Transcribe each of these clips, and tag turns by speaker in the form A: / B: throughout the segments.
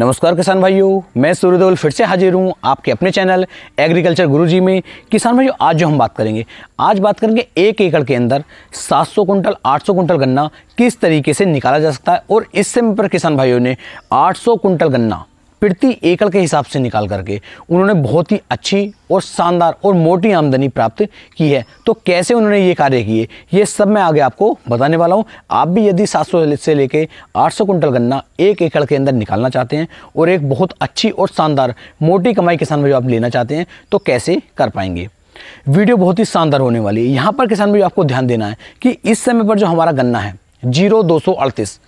A: नमस्कार किसान भाइयों मैं सूर्यदेवल फिर से हाजिर हूँ आपके अपने चैनल एग्रीकल्चर गुरुजी में किसान भाइयों आज जो हम बात करेंगे आज बात करेंगे एक एकड़ के अंदर 700 कुंटल 800 कुंटल गन्ना किस तरीके से निकाला जा सकता है और इस समय पर किसान भाइयों ने 800 कुंटल गन्ना प्रति एकड़ के हिसाब से निकाल करके उन्होंने बहुत ही अच्छी और शानदार और मोटी आमदनी प्राप्त की है तो कैसे उन्होंने ये कार्य किए ये सब मैं आगे आपको बताने वाला हूँ आप भी यदि 700 से लेके 800 कुंटल गन्ना एक एकड़ के अंदर निकालना चाहते हैं और एक बहुत अच्छी और शानदार मोटी कमाई किसान भाई आप लेना चाहते हैं तो कैसे कर पाएंगे वीडियो बहुत ही शानदार होने वाली है यहाँ पर किसान भाई आपको ध्यान देना है कि इस समय पर जो हमारा गन्ना है जीरो दो सौ अड़तीस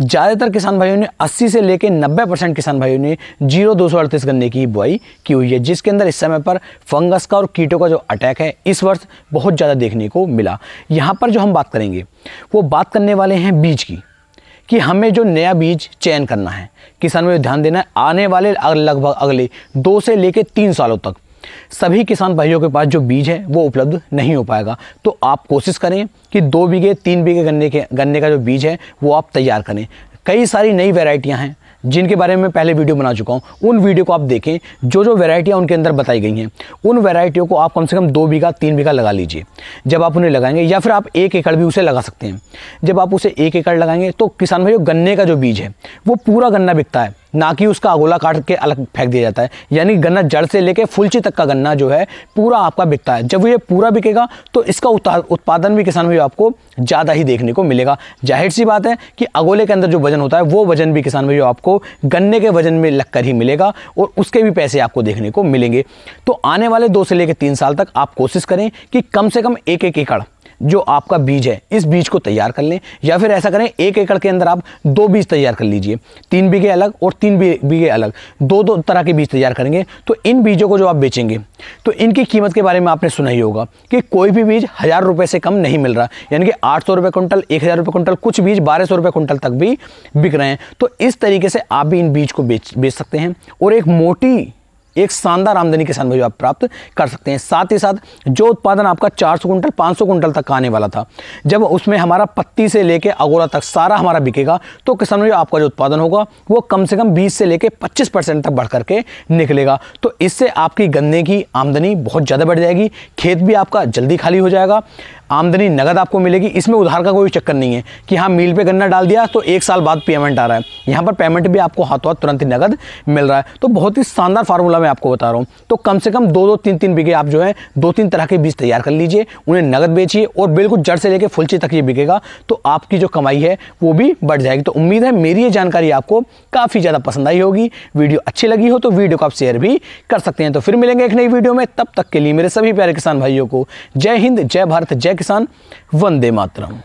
A: ज़्यादातर किसान भाइयों ने 80 से लेकर 90 परसेंट किसान भाइयों ने जीरो दो गन्ने की बुआई की हुई है जिसके अंदर इस समय पर फंगस का और कीटों का जो अटैक है इस वर्ष बहुत ज़्यादा देखने को मिला यहाँ पर जो हम बात करेंगे वो बात करने वाले हैं बीज की कि हमें जो नया बीज चयन करना है किसान में ध्यान देना है आने वाले लगभग अगले दो से लेकर तीन सालों तक सभी किसान भाइयों के पास जो बीज है वो उपलब्ध नहीं हो पाएगा तो आप कोशिश करें कि दो बीघे तीन बीघे गन्ने के गन्ने का जो बीज है वो आप तैयार करें कई सारी नई वेराइटियाँ हैं जिनके बारे में पहले वीडियो बना चुका हूँ उन वीडियो को आप देखें जो जो वेराइटियाँ उनके अंदर बताई गई हैं उन वेराइटियों को आप कम से कम दो बीघा तीन बीघा लगा लीजिए जब आप उन्हें लगाएंगे या फिर आप एक एकड़ भी उसे लगा सकते हैं जब आप उसे एक एकड़ लगाएंगे तो किसान भाई गन्ने का जो बीज है वो पूरा गन्ना बिकता है ना कि उसका अगोला काट के अलग फेंक दिया जाता है यानी गन्ना जड़ से लेके फुलची तक का गन्ना जो है पूरा आपका बिकता है जब ये पूरा बिकेगा तो इसका उत्पादन भी किसान भाई आपको ज़्यादा ही देखने को मिलेगा जाहिर सी बात है कि अगोले के अंदर जो वजन होता है वो वजन भी किसान भाई आपको गन्ने के वजन में लग ही मिलेगा और उसके भी पैसे आपको देखने को मिलेंगे तो आने वाले दो से लेकर तीन साल तक आप कोशिश करें कि कम से कम एक एक एकड़ जो आपका बीज है इस बीज को तैयार कर लें या फिर ऐसा करें एक एकड़ के अंदर आप दो बीज तैयार कर लीजिए तीन बीघे अलग और तीन बीघे अलग दो दो तरह के बीज तैयार करेंगे तो इन बीजों को जो आप बेचेंगे तो इनकी कीमत के बारे में आपने सुना ही होगा कि कोई भी बीज हज़ार रुपये से कम नहीं मिल रहा यानी कि आठ सौ रुपये कुंटल एक हज़ार रुपये कुंटल कुछ बीज बारह सौ रुपये कुंटल तक भी बिक रहे हैं तो इस तरीके से आप भी इन बीज को बेच बेच सकते हैं और एक मोटी एक शानदार आमदनी किसान भाई आप प्राप्त कर सकते हैं साथ ही साथ जो उत्पादन आपका 400 कुंटल सौ कुंटल तक आने वाला था जब उसमें हमारा पत्ती से लेके अगोरा तक सारा हमारा बिकेगा तो किसान भाई आपका जो उत्पादन होगा वो कम से कम 20 से लेके 25 परसेंट तक बढ़ करके निकलेगा तो इससे आपकी गन्ने की आमदनी बहुत ज़्यादा बढ़ जाएगी खेत भी आपका जल्दी खाली हो जाएगा आमदनी नगद आपको मिलेगी इसमें उधार का कोई चक्कर नहीं है कि हाँ मील पे गन्ना डाल दिया तो एक साल बाद पेमेंट आ रहा है यहाँ पर पेमेंट भी आपको हाथों हाथ तुरंत ही नगद मिल रहा है तो बहुत ही शानदार फार्मूला मैं आपको बता रहा हूँ तो कम से कम दो दो तीन तीन बीघे आप जो है दो तीन तरह के बीज तैयार कर लीजिए उन्हें नगद बेचिए और बिल्कुल जड़ से लेकर फुलचे तक ये बिकेगा तो आपकी जो कमाई है वो भी बढ़ जाएगी तो उम्मीद है मेरी ये जानकारी आपको काफ़ी ज़्यादा पसंद आई होगी वीडियो अच्छी लगी हो तो वीडियो को आप शेयर भी कर सकते हैं तो फिर मिलेंगे एक नई वीडियो में तब तक के लिए मेरे सभी प्यारे किसान भाइयों को जय हिंद जय भारत जय किसान वंदे मातरम